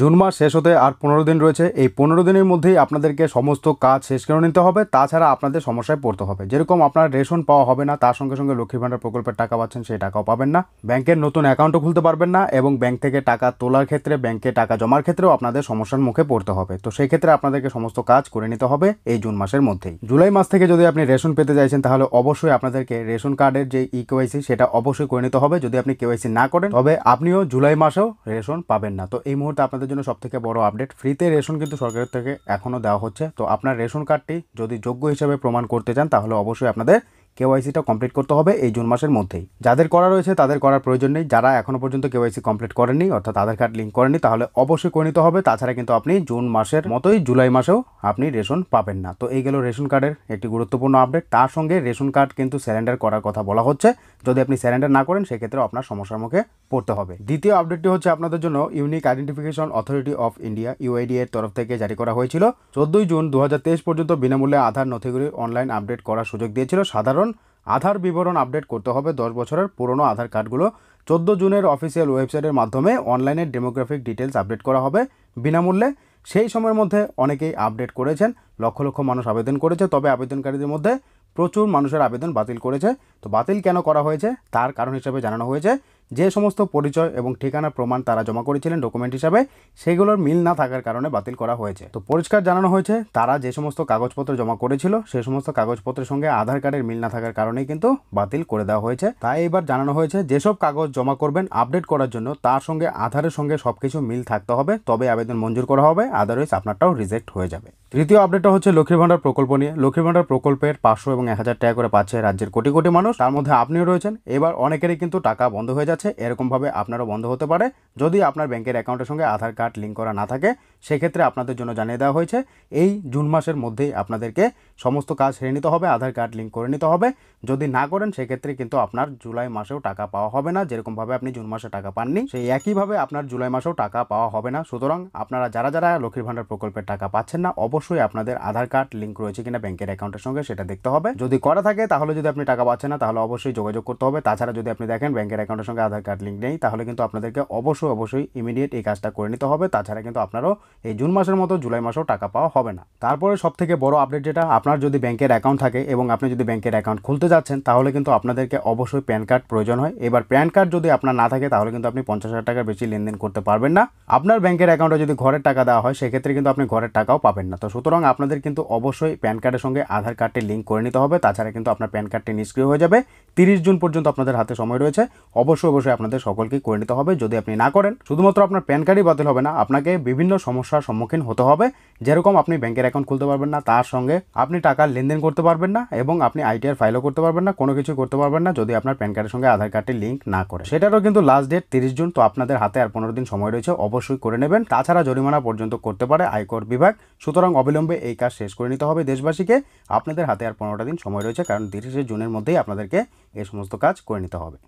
June মাস শেষ হতে আর পনেরো দিন রয়েছে এই পনেরো দিনের মধ্যেই আপনাদেরকে সমস্ত কাজ শেষ করে নিতে হবে তাছাড়া আপনাদের সমস্যায় পড়তে হবে যেরকম আপনার রেশন পাওয়া হবে না তার সঙ্গে সঙ্গে লক্ষ্মীর ভাণ্ডার প্রকল্পের টাকা পাচ্ছেন সেই টাকাও পাবেন না ব্যাংকের নতুন অ্যাকাউন্টও খুলতে পারবেন না এবং ব্যাংক থেকে টাকা তোলার ক্ষেত্রে ব্যাংকে টাকা জমার ক্ষেত্রেও আপনাদের সমস্যার মুখে পড়তে হবে তো সেই ক্ষেত্রে আপনাদেরকে সমস্ত কাজ করে নিতে হবে এই জুন মাসের মধ্যেই জুলাই মাস থেকে যদি আপনি রেশন পেতে চাইছেন তাহলে অবশ্যই আপনাদেরকে রেশন কার্ডের যে ই কেওয়াইসি সেটা অবশ্যই করে নিতে হবে যদি আপনি কেওয়াইসি না করেন তবে আপনিও জুলাই মাসেও রেশন পাবেন না তো এই মুহূর্তে আপনাদের আপনাদের জন্য সবথেকে বড় আপডেট ফ্রিতে রেশন কিন্তু সরকারের থেকে এখনও দেওয়া হচ্ছে তো আপনার রেশন কার্ডটি যদি যোগ্য হিসাবে প্রমাণ করতে চান তাহলে অবশ্যই আপনাদের কেওয়াইসিটা কমপ্লিট করতে হবে এই জুন মাসের মধ্যেই যাদের করা রয়েছে তাদের করার প্রয়োজন নেই যারা এখনও পর্যন্ত কেওয়াইসি কমপ্লিট করেনি অর্থাৎ আধার কার্ড লিঙ্ক করেনি তাহলে অবশ্যই করে নিতে হবে তাছাড়া কিন্তু আপনি জুন মাসের মতোই জুলাই মাসেও আপনি রেশন পাবেন না তো এই গেল রেশন কার্ডের একটি গুরুত্বপূর্ণ আপডেট তার সঙ্গে রেশন কার্ড কিন্তু স্যারেন্ডার করার কথা বলা হচ্ছে যদি আপনি স্যারেন্ডার না করেন সেক্ষেত্রে আপনার সমস্যার মুখে পড়তে হবে দ্বিতীয় আপডেটটি হচ্ছে আপনাদের জন্য unique identification authority of India UID এর তরফ থেকে জারি করা হয়েছিল চোদ্দই জুন দু পর্যন্ত বিনামূল্যে আধার নথিগুলি অনলাইন আপডেট করার সুযোগ দিয়েছিল সাধারণ আধার বিবরণ আপডেট করতে হবে দশ বছরের পুরনো আধার কার্ডগুলো চোদ্দ জুনের অফিসিয়াল ওয়েবসাইটের মাধ্যমে অনলাইনে ডেমোগ্রাফিক ডিটেলস আপডেট করা হবে বিনামূল্যে সেই সময়ের মধ্যে অনেকেই আপডেট করেছেন লক্ষ লক্ষ মানুষ আবেদন করেছে তবে আবেদনকারীদের মধ্যে প্রচুর মানুষের আবেদন বাতিল করেছে তো বাতিল কেন করা হয়েছে তার কারণ হিসেবে জানানো হয়েছে যে সমস্ত পরিচয় এবং ঠিকানা প্রমাণ তারা জমা করেছিলেন ডকুমেন্ট হিসাবে সেগুলোর মিল না থাকার কারণে বাতিল করা হয়েছে তো পরিষ্কার জানানো হয়েছে তারা যে সমস্ত কাগজপত্র জমা করেছিল সে সমস্ত কাগজপত্রের সঙ্গে আধার কার্ডের মিল না থাকার কারণেই কিন্তু বাতিল করে দেওয়া হয়েছে তাই এবার জানানো হয়েছে যেসব কাগজ জমা করবেন আপডেট করার জন্য তার সঙ্গে আধারের সঙ্গে সবকিছু মিল থাকতে হবে তবে আবেদন মঞ্জুর করা হবে আদারওয়াইজ আপনারটাও রিজেক্ট হয়ে যাবে তৃতীয় আপডেটটা হচ্ছে লক্ষ্মীর ভাণ্ডার প্রকল্প নিয়ে লক্ষ্মীর ভাণ্ডার প্রকল্পের পাঁচশো এবং এক হাজার টাকা করে পাচ্ছে রাজ্যের কোটি কোটি মানুষ তার মধ্যে আপনিও রয়েছেন এবার অনেকেরই কিন্তু টাকা বন্ধ হয়ে যাচ্ছে আছে এরকমভাবে আপনারও বন্ধ হতে পারে যদি আপনার ব্যাংকের অ্যাকাউন্টের সঙ্গে আধার কার্ড লিঙ্ক করা না থাকে সেক্ষেত্রে আপনাদের জন্য জানিয়ে দেওয়া হয়েছে এই জুন মাসের মধ্যেই আপনাদেরকে সমস্ত কাজ সেরে নিতে হবে আধার কার্ড লিঙ্ক করে নিতে হবে যদি না করেন সেক্ষেত্রে কিন্তু আপনার জুলাই মাসেও টাকা পাওয়া হবে না যেরকমভাবে আপনি জুন মাসে টাকা পাননি সেই একইভাবে আপনার জুলাই মাসেও টাকা পাওয়া হবে না সুতরাং আপনারা যারা যারা লক্ষ্মীর ভাণ্ডার প্রকল্পের টাকা পাচ্ছেন না অবশ্যই আপনাদের আধার কার্ড লিঙ্ক রয়েছে কিনা ব্যাংকের অ্যাকাউন্টের সঙ্গে সেটা দেখতে হবে যদি করা থাকে তাহলে যদি আপনি টাকা পাচ্ছেন না তাহলে অবশ্যই যোগাযোগ করতে হবে তাছাড়া যদি আপনি দেখেন ব্যাংকের অ্যাকাউন্টের সঙ্গে আধার কার্ড লিঙ্ক নেই তাহলে কিন্তু আপনাদেরকে অবশ্যই অবশ্যই ইমিডিয়েট এই কাজটা করে নিতে হবে তাছাড়া কিন্তু আপনারও এই জুন মাসের মতো জুলাই মাসেও টাকা পাওয়া হবে না তারপরে সব থেকে বড় আপডেট যেটা আপনার যদি ব্যাংকের অ্যাকাউন্ট থাকে এবং আপনি যদি ব্যাংকের অ্যাকাউন্ট খুলতে যাচ্ছেন তাহলে কিন্তু আপনাদেরকে অবশ্যই প্যান কার্ড প্রয়োজন হয় এবার প্যান কার্ড যদি আপনার না থাকে তাহলে কিন্তু আপনি পঞ্চাশ হাজার টাকার বেশি লেনদেন করতে পারবেন না আপনার ব্যাংকের অ্যাকাউন্টে যদি ঘরের টাকা দেওয়া হয় সেক্ষেত্রে কিন্তু আপনি ঘরের টাকাও পাবেন না তো সুতরাং আপনাদের কিন্তু অবশ্যই প্যান কার্ডের সঙ্গে আধার কার্ডটি লিঙ্ক করে নিতে হবে তাছাড়া কিন্তু আপনার প্যান কার্ডটি নিষ্ক্রিয় হয়ে যাবে তিরিশ জুন পর্যন্ত আপনাদের হাতে সময় রয়েছে অবশ্যই অবশ্যই আপনাদের সকলকেই করে নিতে হবে যদি আপনি না করেন শুধুমাত্র আপনার প্যান কার্ডই বাতিল হবে না আপনাকে বিভিন্ন সমস্যা সমস্যার সম্মুখীন হতে হবে যেরকম আপনি ব্যাংকের অ্যাকাউন্ট খুলতে পারবেন না তার সঙ্গে আপনি টাকার লেনদেন করতে পারবেন না এবং আপনি আইটিআর ফাইলও করতে পারবেন না কোনো কিছু করতে পারবেন না যদি আপনার প্যান কার্ডের সঙ্গে আধার কার্ডটি লিঙ্ক না করে সেটারও কিন্তু লাস্ট ডেট তিরিশ জুন তো আপনাদের হাতে আর পনেরো দিন সময় রয়েছে অবশ্যই করে নেবেন তাছাড়া জরিমানা পর্যন্ত করতে পারে আয়কর বিভাগ সুতরাং অবিলম্বে এই কাজ শেষ করে নিতে হবে দেশবাসীকে আপনাদের হাতে আর পনেরোটা দিন সময় রয়েছে কারণ তিরিশে জুনের মধ্যেই আপনাদেরকে এই সমস্ত কাজ করে নিতে হবে